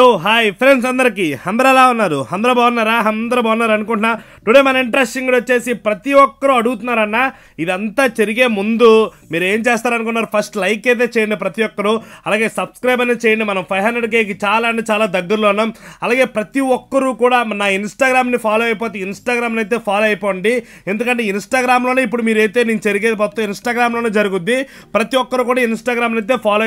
So hi friends అందరికీ ఎలా ఉన్నారు అందరూ బాగున్నారా అందరూ బాగున్నారు అనుకుంటున్నా టుడే మన ఇంట్రెస్టింగ్ వచ్చేసి ప్రతి ఒక్కరూ అడుగుతున్నారన్న ఇదంతా జరిగే ముందు మీరు ఏం చేస్తారనుకున్నారు ఫస్ట్ లైక్ అయితే చేయండి ప్రతి ఒక్కరూ అలాగే సబ్స్క్రైబ్ అనేది చేయండి మనం ఫైవ్ హండ్రెడ్ కేకి చాలా అంటే చాలా దగ్గరలో ఉన్నాం అలాగే ప్రతి ఒక్కరూ కూడా నా ఇన్స్టాగ్రామ్ని ఫాలో అయిపోతే ఇన్స్టాగ్రామ్ని అయితే ఫాలో అయిపోండి ఎందుకంటే ఇన్స్టాగ్రామ్లోనే ఇప్పుడు మీరు అయితే నేను జరిగేది మొత్తం ఇన్స్టాగ్రామ్లోనే జరుగుద్ది ప్రతి ఒక్కరు కూడా ఇన్స్టాగ్రామ్ని అయితే ఫాలో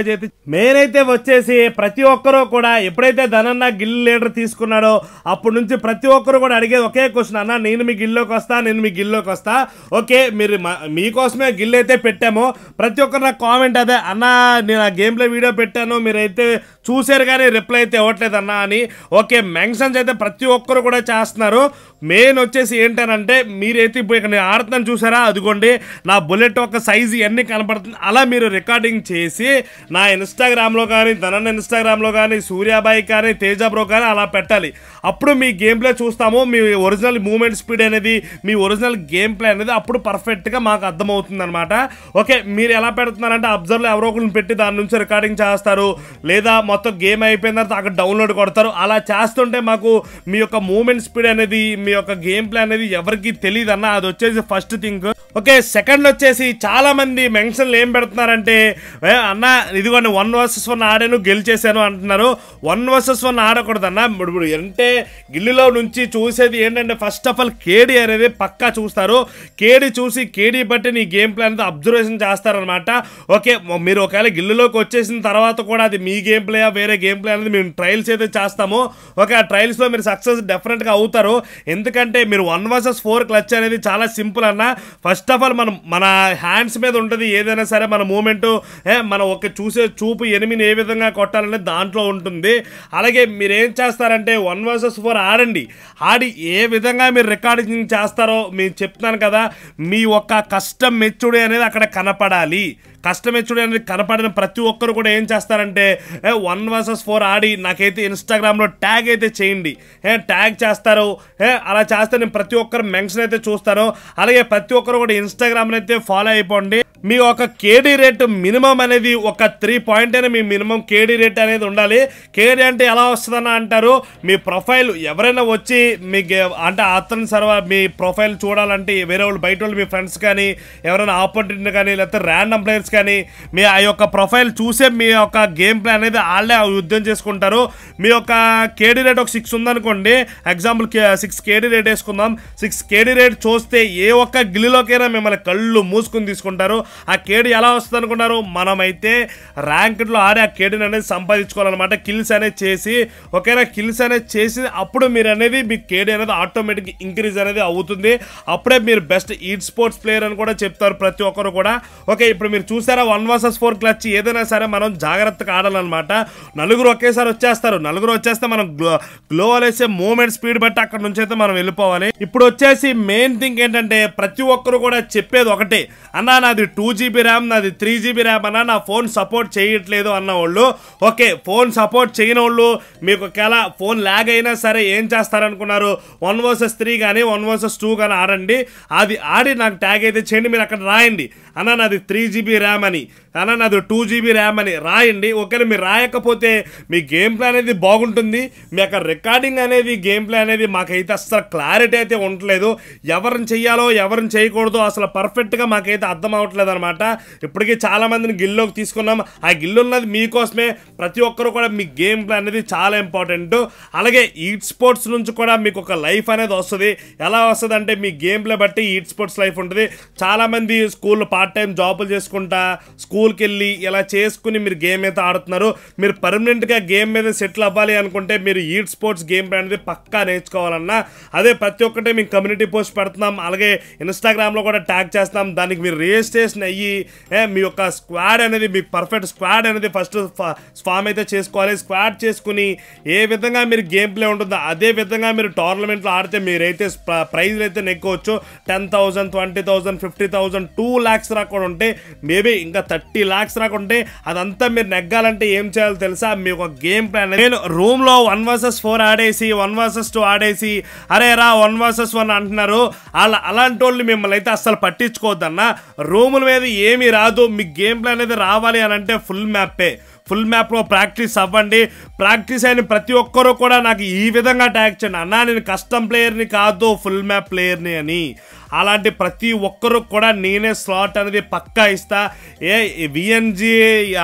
మెయిన్ అయితే వచ్చేసి ప్రతి ఒక్కరూ కూడా ఎప్పుడైతే ధనన్న గిల్ లీడర్ తీసుకున్నాడో అప్పటి నుంచి ప్రతి ఒక్కరు కూడా అడిగేది ఒకే క్వశ్చన్ అన్న నేను మీ గిల్లోకి వస్తా నేను మీ గిల్లోకి వస్తా ఓకే మీరు మీకోసమే గిల్ అయితే పెట్టాము ప్రతి ఒక్కరు నాకు కామెంట్ అదే అన్న నేను ఆ గేమ్లో వీడియో పెట్టాను మీరైతే చూసారు కానీ రిప్లై అయితే అన్న అని ఓకే మెన్షన్స్ అయితే ప్రతి ఒక్కరు కూడా చేస్తున్నారు మెయిన్ వచ్చేసి ఏంటనంటే మీరైతే ఇప్పుడు ఇక్కడ నేను ఆడుతున్నాను చూసారా అదిగోండి నా బుల్లెట్ ఒక సైజు ఇవన్నీ కనపడుతుంది అలా మీరు రికార్డింగ్ చేసి నా ఇన్స్టాగ్రామ్లో కానీ ధన ఇన్స్టాగ్రామ్లో కానీ సూర్యాబాయి కానీ తేజాబ్రో కానీ అలా పెట్టాలి అప్పుడు మీ గేమ్ ప్లే చూస్తాము మీ ఒరిజినల్ మూమెంట్ స్పీడ్ అనేది మీ ఒరిజినల్ గేమ్ ప్లే అనేది అప్పుడు పర్ఫెక్ట్గా మాకు అర్థమవుతుంది అనమాట ఓకే మీరు ఎలా పెడుతున్నారంటే అబ్జర్వ్లో ఎవరో ఒకరిని పెట్టి దాని నుంచి రికార్డింగ్ చేస్తారు లేదా మొత్తం గేమ్ అయిపోయిన తర్వాత అక్కడ డౌన్లోడ్ కొడతారు అలా చేస్తుంటే మాకు మీ యొక్క మూమెంట్ స్పీడ్ అనేది మీ యొక్క గేమ్ ప్లాన్ అనేది ఎవరికి తెలియదు అన్న అది వచ్చేసి ఫస్ట్ థింగ్ ఓకే సెకండ్ వచ్చేసి చాలా మంది మెన్షన్లు ఏం పెడుతున్నారంటే అన్న ఇదిగోండి వన్ వర్సెస్ వన్ ఆడాను గెలిచేశాను అంటున్నారు వన్ వర్సెస్ వన్ ఆడకూడదు అన్న ఇప్పుడు అంటే గిల్లులో నుంచి చూసేది ఏంటంటే ఫస్ట్ ఆఫ్ ఆల్ కేడీ అనేది పక్కా చూస్తారు కేడీ చూసి కేడీ బట్టి నీ గేమ్ ప్లాన్ అనేది అబ్జర్వేషన్ చేస్తారనమాట ఓకే మీరు ఒకవేళ గిల్లులోకి వచ్చేసిన తర్వాత కూడా అది మీ గేమ్ ప్లే వేరే గేమ్ ప్లే అనేది మేము ట్రయల్స్ అయితే చేస్తాము ఓకే ఆ ట్రయల్స్లో మీరు సక్సెస్ డెఫినెట్గా అవుతారు ఎందుకంటే మీరు వన్ వర్సెస్ ఫోర్ క్లచ్ అనేది చాలా సింపుల్ అన్న ఫస్ట్ ఆఫ్ ఆల్ మనం మన హ్యాండ్స్ మీద ఉంటుంది ఏదైనా సరే మన మూమెంటు మనం ఒక చూసే చూపు ఎనిమిది ఏ విధంగా కొట్టాలనేది దాంట్లో ఉంటుంది అలాగే మీరు ఏం చేస్తారంటే వన్ వర్సెస్ ఫోర్ ఆడండి ఆడి ఏ విధంగా మీరు రికార్డింగ్ చేస్తారో మీరు చెప్తున్నాను కదా మీ యొక్క కష్టం మెచ్చుడి అనేది అక్కడ కనపడాలి కష్టమే చూడడానికి కనపడిన ప్రతి ఒక్కరు కూడా ఏం చేస్తారంటే వన్ వర్సెస్ ఫోర్ ఆడి నాకైతే ఇన్స్టాగ్రామ్లో ట్యాగ్ అయితే చేయండి ట్యాగ్ చేస్తారు అలా చేస్తే నేను ప్రతి ఒక్కరు మెన్షన్ అయితే చూస్తాను అలాగే ప్రతి ఒక్కరు కూడా ఇన్స్టాగ్రామ్ అయితే ఫాలో అయిపోండి మీ ఒక కేడీ రేట్ మినిమం అనేది ఒక త్రీ పాయింట్ అయినా మీ మినిమం కేడీ రేట్ అనేది ఉండాలి కేడీ అంటే ఎలా వస్తుందని అంటారు మీ ప్రొఫైల్ ఎవరైనా వచ్చి మీ అంటే అతని సర్వ మీ ప్రొఫైల్ చూడాలంటే వేరే వాళ్ళు బయట వాళ్ళు మీ ఫ్రెండ్స్ కానీ ఎవరైనా ఆపర్చునిటీ కానీ లేకపోతే ర్యాండమ్ ప్లేయర్స్ కానీ మీ ఆ యొక్క ప్రొఫైల్ చూసే మీ యొక్క గేమ్ ప్లాన్ అనేది వాళ్ళే యుద్ధం చేసుకుంటారు మీ యొక్క కేడీ రేట్ ఒక సిక్స్ ఉందనుకోండి ఎగ్జాంపుల్ సిక్స్ కేడీ రేట్ వేసుకుందాం సిక్స్ కేడీ రేట్ చూస్తే ఏ ఒక్క గిల్లిలోకైనా మిమ్మల్ని కళ్ళు మూసుకుని తీసుకుంటారు ఆ కేడీ ఎలా వస్తుంది అనుకుంటారు మనమైతే ర్యాంక్లో ఆడి ఆ కేడీని అనేది సంపాదించుకోవాలన్నమాట కిల్స్ అనేది చేసి ఒకేనా కిల్స్ అనేది చేసి అప్పుడు మీరు అనేది మీ కేడీ అనేది ఆటోమేటిక్ ఇంక్రీజ్ అనేది అవుతుంది అప్పుడే మీరు బెస్ట్ ఈ స్పోర్ట్స్ ప్లేయర్ అని కూడా చెప్తారు ప్రతి ఒక్కరు కూడా ఓకే ఇప్పుడు మీరు చూసి సరే వన్ వర్సెస్ ఫోర్ క్లచ్ ఏదైనా సరే మనం జాగ్రత్తగా ఆడాలన్నమాట నలుగురు ఒకేసారి వచ్చేస్తారు నలుగురు వచ్చేస్తే మనం గ్లో వేసే మూమెంట్ స్పీడ్ బట్టి అక్కడ నుంచి అయితే మనం వెళ్ళిపోవాలి ఇప్పుడు వచ్చేసి మెయిన్ థింగ్ ఏంటంటే ప్రతి ఒక్కరు కూడా చెప్పేది ఒకటే అన్న నాది టూ జీబీ ర్యామ్ నాది త్రీ జీబీ ర్యామ్ అన్న నా ఫోన్ సపోర్ట్ చేయట్లేదు అన్న వాళ్ళు ఓకే ఫోన్ సపోర్ట్ చేయని వాళ్ళు మీకు ఒకవేళ ఫోన్ ల్యాగ్ అయినా సరే ఏం చేస్తారనుకున్నారు వన్ వర్సెస్ త్రీ కానీ వన్ వర్సెస్ టూ కానీ ఆడండి అది ఆడి నాకు ట్యాగ్ అయితే చేయండి మీరు అక్కడ రాయండి అన్న నాది త్రీ జీబీ ర్యామ్ అని అన్న నాది టూ జీబీ ర్యామ్ అని రాయండి ఒకవేళ మీరు రాయకపోతే మీ గేమ్ ప్లాన్ అనేది బాగుంటుంది మీ యొక్క రికార్డింగ్ అనేది గేమ్ ప్లాన్ అనేది మాకైతే అస్సలు క్లారిటీ అయితే ఉండట్లేదు ఎవరిని చెయ్యాలో ఎవరిని చేయకూడదు అసలు పర్ఫెక్ట్గా మాకైతే అర్థం అవ్వట్లేదు అనమాట ఇప్పటికీ చాలామందిని గిల్లోకి తీసుకున్నాం ఆ గిల్లు ఉన్నది మీకోసమే ప్రతి ఒక్కరు కూడా మీ గేమ్ ప్లాన్ అనేది చాలా ఇంపార్టెంట్ అలాగే ఈట్ స్పోర్ట్స్ నుంచి కూడా మీకు ఒక లైఫ్ అనేది వస్తుంది ఎలా వస్తుంది అంటే మీ గేమ్లో బట్టి ఈట్ స్పోర్ట్స్ లైఫ్ ఉంటుంది చాలామంది స్కూల్లో పార్ట్ టైం జాబులు చేసుకుంటా స్కూల్ స్కూల్కి వెళ్ళి ఇలా చేసుకుని మీరు గేమ్ అయితే ఆడుతున్నారో మీరు పర్మనెంట్గా గేమ్ మీద సెటిల్ అవ్వాలి అనుకుంటే మీరు ఈడ్ స్పోర్ట్స్ గేమ్ అనేది పక్కా నేర్చుకోవాలన్నా అదే ప్రతి ఒక్కటే మేము కమ్యూనిటీ పోస్ట్ పెడుతున్నాం అలాగే ఇన్స్టాగ్రామ్లో కూడా ట్యాగ్ చేస్తాం దానికి మీరు రిజిస్ట్రేషన్ అయ్యి మీ యొక్క స్క్వాడ్ అనేది మీ పర్ఫెక్ట్ స్క్వాడ్ అనేది ఫస్ట్ ఫామ్ అయితే చేసుకోవాలి స్క్వాడ్ చేసుకుని ఏ విధంగా మీరు గేమ్ ప్లే ఉంటుందో అదే విధంగా మీరు టోర్నమెంట్లో ఆడితే మీరైతే ప్రైజ్లు అయితే నెక్కోవచ్చు ten thousand twenty thousand fifty thousand two lakhs దాకా కూడా ఉంటే మేబీ ఇంకా థర్టీ ఫిఫ్టీ లాక్స్ రాకుంటే అదంతా మీరు నెగ్గాలంటే ఏం చేయాలో తెలుసా మీ ఒక గేమ్ ప్లాన్ నేను రూమ్లో వన్ వర్సెస్ ఫోర్ ఆడేసి వన్ వర్సెస్ టూ ఆడేసి అరే రా వన్ వర్సెస్ వన్ అంటున్నారు అలా అలాంటి వాళ్ళు మిమ్మల్ని అయితే అస్సలు పట్టించుకోవద్దన్న రూముల మీద ఏమీ రాదు మీ గేమ్ ప్లాన్ అనేది రావాలి అని అంటే ఫుల్ మ్యాపే ఫుల్ మ్యాప్లో ప్రాక్టీస్ అవ్వండి ప్రాక్టీస్ అయిన ప్రతి ఒక్కరూ కూడా నాకు ఈ విధంగా ట్యాక్ చేయండి అన్నా నేను కస్టమ్ ప్లేయర్ని కాదు ఫుల్ మ్యాప్ ప్లేయర్ని అని అలాంటి ప్రతి ఒక్కరు కూడా నేనే స్లాట్ అనేది పక్కా ఇస్తా ఏ విఎన్జీ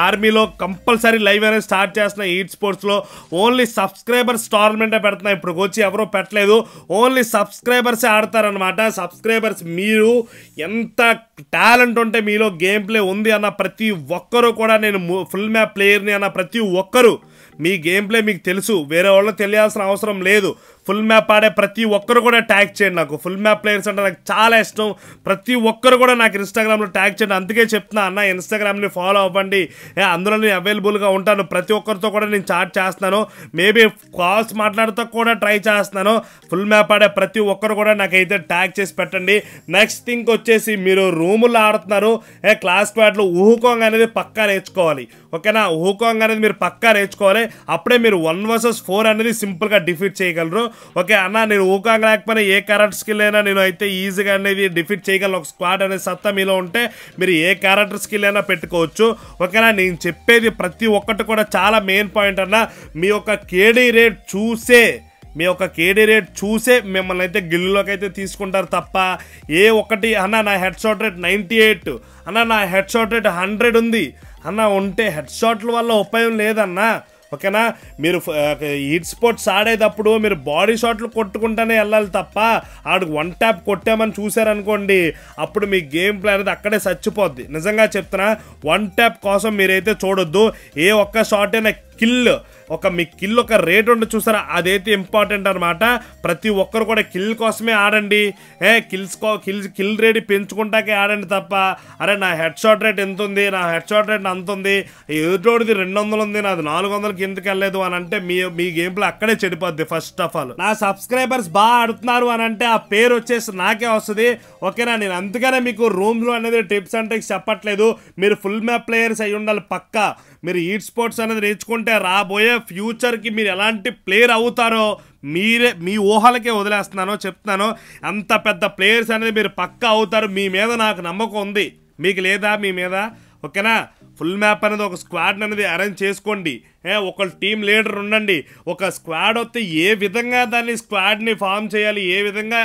ఆర్మీలో కంపల్సరీ లైవ్ అనేది స్టార్ట్ చేస్తున్నా ఈట్ స్పోర్ట్స్లో ఓన్లీ సబ్స్క్రైబర్స్ టోర్నమెంటే పెడుతున్నా ఇప్పుడు వచ్చి ఎవరో పెట్టలేదు ఓన్లీ సబ్స్క్రైబర్సే ఆడతారనమాట సబ్స్క్రైబర్స్ మీరు ఎంత టాలెంట్ ఉంటే మీలో గేమ్ ప్లే ఉంది అన్న ప్రతి ఒక్కరు కూడా నేను ఫుల్ మ్యాప్ ప్లేయర్ని అన్న ప్రతి ఒక్కరు మీ గేమ్ ప్లే మీకు తెలుసు వేరే వాళ్ళు తెలియాల్సిన అవసరం లేదు ఫుల్ మ్యాప్ ఆడే ప్రతి ఒక్కరు కూడా ట్యాగ్ చేయండి నాకు ఫుల్ మ్యాప్ ప్లేయర్స్ అంటే నాకు చాలా ఇష్టం ప్రతి ఒక్కరు కూడా నాకు ఇన్స్టాగ్రామ్లో ట్యాగ్ చేయండి అందుకే చెప్తున్నా అన్న ఇన్స్టాగ్రామ్ని ఫాలో అవ్వండి అందులో నేను అవైలబుల్గా ఉంటాను ప్రతి ఒక్కరితో కూడా నేను చాట్ చేస్తున్నాను మేబీ కాల్స్ మాట్లాడుతూ కూడా ట్రై చేస్తున్నాను ఫుల్ మ్యాప్ ఆడే ప్రతి ఒక్కరు కూడా నాకైతే ట్యాగ్ చేసి పెట్టండి నెక్స్ట్ థింగ్ వచ్చేసి మీరు రూముల్లో ఆడుతున్నారు ఏ క్లాస్ క్వాడ్లో ఊహుకోంగ్ అనేది పక్కా నేర్చుకోవాలి ఓకేనా ఊహుకోంగ్ అనేది మీరు పక్కా నేర్చుకోవాలి అప్పుడే మీరు వన్ వర్సెస్ ఫోర్ అనేది సింపుల్గా డిఫీట్ చేయగలరు ఓకే అన్న నేను ఊకాంగ్ లేకపోయినా ఏ క్యారెక్టర్స్కి లేనా నేను అయితే ఈజీగా అనేది డిఫీట్ చేయగలను ఒక స్క్వాడ్ అనేది సత్తా మీలో ఉంటే మీరు ఏ క్యారెక్టర్స్కి లేనా పెట్టుకోవచ్చు ఓకేనా నేను చెప్పేది ప్రతి ఒక్కటి కూడా చాలా మెయిన్ పాయింట్ అన్న మీ యొక్క కేడీ రేట్ చూసే మీ యొక్క కేడీ రేట్ చూసే మిమ్మల్ని అయితే గిల్లులోకి అయితే తీసుకుంటారు తప్ప ఏ ఒక్కటి అన్న నా head shot rate ninety eight అన్న నా హెడ్ షాట్ రేట్ హండ్రెడ్ ఉంది అన్న ఉంటే హెడ్ షాట్ల వల్ల ఉపయోగం లేదన్నా ఓకేనా మీరు హిట్ స్పోర్ట్స్ ఆడేటప్పుడు మీరు బాడీ షాట్లు కొట్టుకుంటూనే వెళ్ళాలి తప్ప ఆడికి వన్ ట్యాప్ కొట్టామని చూశారనుకోండి అప్పుడు మీ గేమ్ ప్లాన్ అనేది అక్కడే చచ్చిపోద్ది నిజంగా చెప్తున్నా వన్ ట్యాప్ కోసం మీరైతే చూడొద్దు ఏ ఒక్క షాట్ అయినా కిల్ ఒక మీ కిల్ ఒక రేట్ ఉండి చూసారా అదైతే ఇంపార్టెంట్ అనమాట ప్రతి ఒక్కరు కూడా కిల్ కోసమే ఆడండి ఏ కిల్స్ కో కిల్ కిల్ రేట్ పెంచుకుంటాకే ఆడండి తప్ప అరే నా హెడ్ షాట్ రేట్ ఎంత ఉంది నా హెడ్ షాట్ రేట్ అంత ఉంది ఎదుటోడిది రెండు వందలు ఉంది నాది నాలుగు వందలకి ఎందుకు వెళ్ళలేదు అని అంటే మీ మీ గేమ్లో అక్కడే చెడిపోద్ది ఫస్ట్ ఆఫ్ ఆల్ నా సబ్స్క్రైబర్స్ బాగా ఆడుతున్నారు అని అంటే ఆ పేరు వచ్చేసి నాకే వస్తుంది ఓకేనా నేను అందుకనే మీకు రూమ్లో అనేది టిప్స్ అంటే చెప్పట్లేదు మీరు ఫుల్ మ్యాప్ ప్లేయర్స్ అయి ఉండాలి పక్కా మీరు ఈ స్పోర్ట్స్ అనేది నేర్చుకుంటే రాబోయే ఫ్యూచర్కి మీరు ఎలాంటి ప్లేయర్ అవుతారో మీరే మీ ఊహలకే వదిలేస్తున్నానో చెప్తున్నాను అంత పెద్ద ప్లేయర్స్ అనేది మీరు పక్కా అవుతారు మీ మీద నాకు నమ్మకం ఉంది మీకు లేదా మీ మీద ఓకేనా ఫుల్ మ్యాప్ అనేది ఒక స్క్వాడ్ అనేది అరేంజ్ చేసుకోండి ఒక టీం లీడర్ ఉండండి ఒక స్క్వాడ్ వస్తే ఏ విధంగా దాన్ని స్క్వాడ్ని ఫామ్ చేయాలి ఏ విధంగా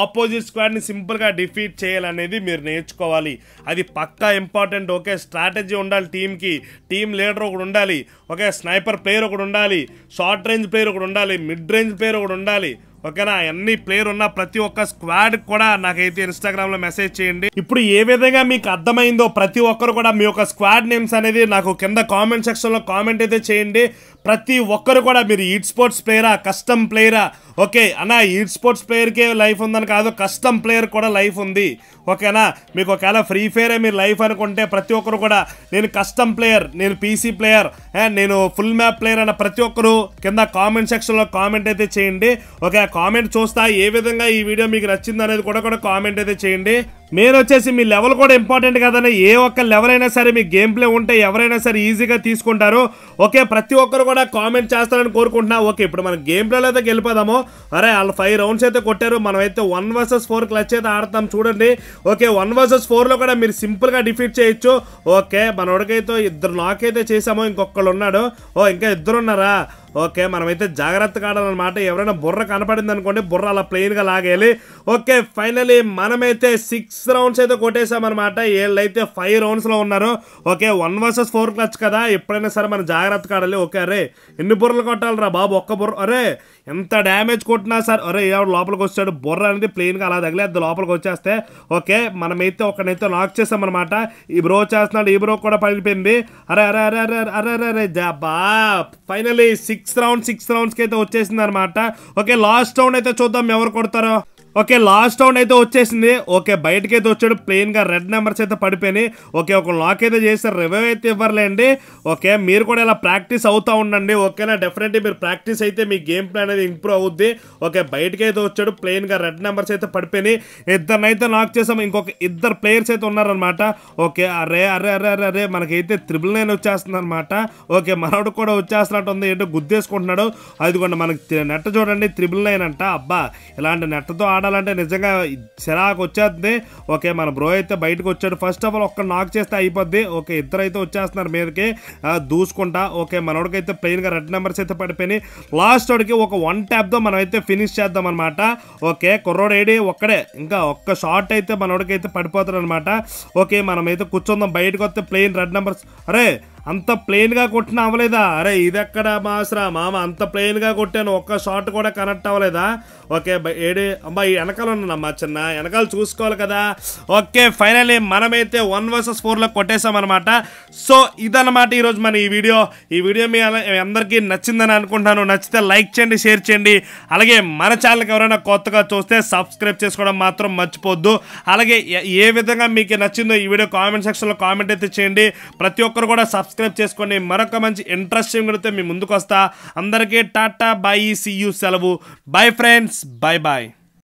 ఆపోజిట్ స్క్వాడ్ని సింపుల్గా డిఫీట్ చేయాలనేది మీరు నేర్చుకోవాలి అది పక్కా ఇంపార్టెంట్ ఒకే స్ట్రాటజీ ఉండాలి టీంకి టీం లీడర్ ఒకడు ఉండాలి ఒకే స్నైపర్ ప్లేయర్ ఒకడు ఉండాలి షార్ట్ రేంజ్ ప్లేయర్ ఒకడు ఉండాలి మిడ్ రేంజ్ ప్లేయర్ ఒకడు ఉండాలి ఓకేనా అన్ని ప్లేయర్ ఉన్న ప్రతి ఒక్క స్క్వాడ్ కూడా నాకైతే ఇన్స్టాగ్రామ్ లో మెసేజ్ చేయండి ఇప్పుడు ఏ విధంగా మీకు అర్థమైందో ప్రతి ఒక్కరు కూడా మీ యొక్క స్క్వాడ్ నేమ్స్ అనేది నాకు కింద కామెంట్ సెక్షన్ లో కామెంట్ అయితే చేయండి ప్రతి ఒక్కరు కూడా మీరు ఈట్ స్పోర్ట్స్ ప్లేయరా కస్టమ్ ప్లేయరా ఓకే అన్న ఈ స్పోర్ట్స్ ప్లేయర్కే లైఫ్ ఉందని కాదు కస్టమ్ ప్లేయర్ కూడా లైఫ్ ఉంది ఓకేనా మీకు ఒకవేళ ఫ్రీ ఫైరే మీరు లైఫ్ అనుకుంటే ప్రతి ఒక్కరు కూడా నేను కస్టమ్ ప్లేయర్ నేను పీసీ ప్లేయర్ నేను ఫుల్ మ్యాప్ ప్లేయర్ అన్న ప్రతి ఒక్కరు కింద కామెంట్ సెక్షన్లో కామెంట్ అయితే చేయండి ఓకే కామెంట్ చూస్తా ఏ విధంగా ఈ వీడియో మీకు నచ్చింది అనేది కూడా కూడా కామెంట్ అయితే చేయండి మెయిన్ వచ్చేసి మీ లెవెల్ కూడా ఇంపార్టెంట్ కదండి ఏ ఒక్క లెవెల్ అయినా సరే మీ గేమ్ ప్లే ఉంటే ఎవరైనా సరే ఈజీగా తీసుకుంటారు ఓకే ప్రతి ఒక్కరు కూడా కామెంట్ చేస్తారని కోరుకుంటున్నా ఓకే ఇప్పుడు మనం గేమ్ ప్లేలో అయితే గెలిపోదాము అరే వాళ్ళు ఫైవ్ రౌండ్స్ అయితే కొట్టారు మనమైతే వన్ వర్సెస్ ఫోర్ క్లచ్ అయితే ఆడతాం చూడండి ఓకే వన్ వర్సెస్ ఫోర్లో కూడా మీరు సింపుల్గా డిఫీట్ చేయొచ్చు ఓకే మన ఉడకైతే ఇద్దరు నాక్ అయితే చేసామో ఇంకొకళ్ళు ఉన్నాడు ఓ ఇంకా ఇద్దరు ఉన్నారా ఓకే మనమైతే జాగ్రత్తగా ఆడాలన్నమాట ఎవరైనా బుర్ర కనపడింది అనుకోండి బుర్ర అలా ప్లెయిన్గా లాగేయాలి ఓకే ఫైనలీ మనమైతే సిక్స్ రౌండ్స్ అయితే కొట్టేసామన్నమాట వీళ్ళైతే ఫైవ్ రౌండ్స్లో ఉన్నారు okay one versus four clutch కదా ఎప్పుడైనా సరే మనం జాగ్రత్తగా ఆడాలి ఓకే అరే ఎన్ని బుర్రలు కొట్టాలరా బాబు ఒక్క బుర్ర అరే ఎంత డ్యామేజ్ కొట్టినా సార్ అరే ఎవడు లోపలికి వచ్చాడు బుర్ర అనేది ప్లెయిన్గా అలా తగిలేదు లోపలికి వచ్చేస్తే ఓకే మనమైతే ఒకనైతే లాక్ చేసామన్నమాట ఈ బ్రో చేస్తున్నాడు ఈ బ్రో కూడా పడిపోయింది అరే అరే అరే అరే అరే అరే అరే బా finally six six round six కి అయితే వచ్చేసింది అనమాట ఓకే లాస్ట్ రౌండ్ అయితే చూద్దాం ఎవరు కొడతారో ఓకే లాస్ట్ రౌండ్ అయితే వచ్చేసింది ఓకే బయటకి అయితే వచ్చాడు ప్లెయిన్గా రెడ్ నెంబర్స్ అయితే పడిపోయినాయి ఓకే ఒక లాక్ అయితే చేశారు రివైవ్ అయితే ఇవ్వర్లేండి ఓకే మీరు కూడా ఇలా ప్రాక్టీస్ అవుతూ ఉండండి ఓకేనా డెఫినెట్లీ మీరు ప్రాక్టీస్ అయితే మీ గేమ్ ప్లాన్ అనేది ఇంప్రూవ్ అవుద్ది ఓకే బయటకి అయితే వచ్చాడు ప్లెయిన్గా రెడ్ నెంబర్స్ అయితే పడిపోయినాయి ఇద్దరినైతే లాక్ చేసాం ఇంకొక ఇద్దరు ప్లేయర్స్ అయితే ఉన్నారనమాట ఓకే అరే అరే అరే అరే అరే మనకైతే త్రిబుల్ నైన్ వచ్చేస్తుందనమాట ఓకే మనోడు కూడా వచ్చేస్తున్నట్టు ఉంది ఏంటో గుద్దేసుకుంటున్నాడు అది కూడా మనకి నెట్ చూడండి త్రిబుల్ నైన్ అంట అబ్బా ఇలాంటి నెట్తో ఆడాలంటే నిజంగా చిరాకు వచ్చేస్తుంది ఓకే మన బ్రో అయితే బయటకు వచ్చాడు ఫస్ట్ ఆఫ్ ఆల్ ఒక్క నాక్ చేస్తే అయిపోద్ది ఓకే ఇద్దరు అయితే వచ్చేస్తున్నారు మీదకి దూసుకుంటా ఓకే మనోడికైతే ప్లెయిన్గా రెడ్ నెంబర్స్ అయితే పడిపోయినాయి లాస్ట్ వాడికి ఒక వన్ ట్యాప్తో మనం అయితే ఫినిష్ చేద్దాం అనమాట ఓకే కుర్రోడు ఏడి ఒక్కడే ఇంకా ఒక్క షార్ట్ అయితే మనోడికైతే పడిపోతాడు అనమాట ఓకే మనమైతే కూర్చుందాం బయటకు వస్తే ప్లెయిన్ రెడ్ నెంబర్స్ అరే అంత ప్లెయిన్గా కొట్టిన అవ్వలేదా అరే ఇది ఎక్కడ మాసరా మామ అంత ప్లెయిన్గా కొట్టాను ఒక్క షాట్ కూడా కనెక్ట్ అవ్వలేదా ఓకే ఏడు ఈ వెనకాల ఉన్నానమ్మా చిన్న వెనకాల చూసుకోవాలి కదా ఓకే ఫైనల్లీ మనమైతే వన్ వర్సెస్ ఫోర్లో కొట్టేశామన్నమాట సో ఇదన్నమాట ఈరోజు మన ఈ వీడియో ఈ వీడియో మీ అందరికీ నచ్చిందని అనుకుంటున్నాను నచ్చితే లైక్ చేయండి షేర్ చేయండి అలాగే మన ఛానల్కి ఎవరైనా కొత్తగా చూస్తే సబ్స్క్రైబ్ చేసుకోవడం మాత్రం మర్చిపోద్దు అలాగే ఏ విధంగా మీకు నచ్చిందో ఈ వీడియో కామెంట్ సెక్షన్లో కామెంట్ అయితే చేయండి ప్రతి ఒక్కరు కూడా సబ్స్క్రైబ్ సబ్స్క్రైబ్ చేసుకోండి మరొక మంచి ఇంట్రెస్టింగ్ గుడితే మీ ముందుకు వస్తా అందరికీ టాటా బాయ్ సియూ సెలవు బాయ్ ఫ్రెండ్స్ బాయ్ బాయ్